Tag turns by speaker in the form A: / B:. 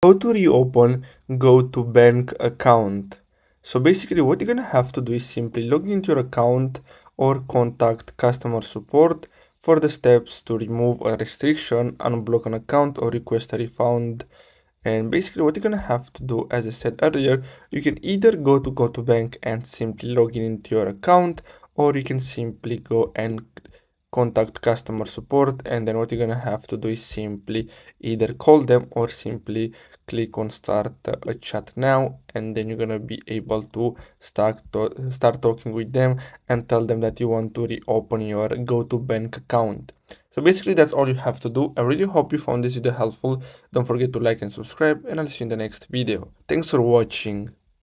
A: How to reopen Go to Bank account. So basically what you're gonna have to do is simply log into your account or contact customer support for the steps to remove a restriction, unblock an account or request a refund. And basically what you're gonna have to do, as I said earlier, you can either go to GoToBank and simply log in into your account or you can simply go and contact customer support and then what you're gonna have to do is simply either call them or simply click on start a uh, chat now and then you're gonna be able to start to start talking with them and tell them that you want to reopen your go-to bank account so basically that's all you have to do i really hope you found this video helpful don't forget to like and subscribe and i'll see you in the next video thanks for watching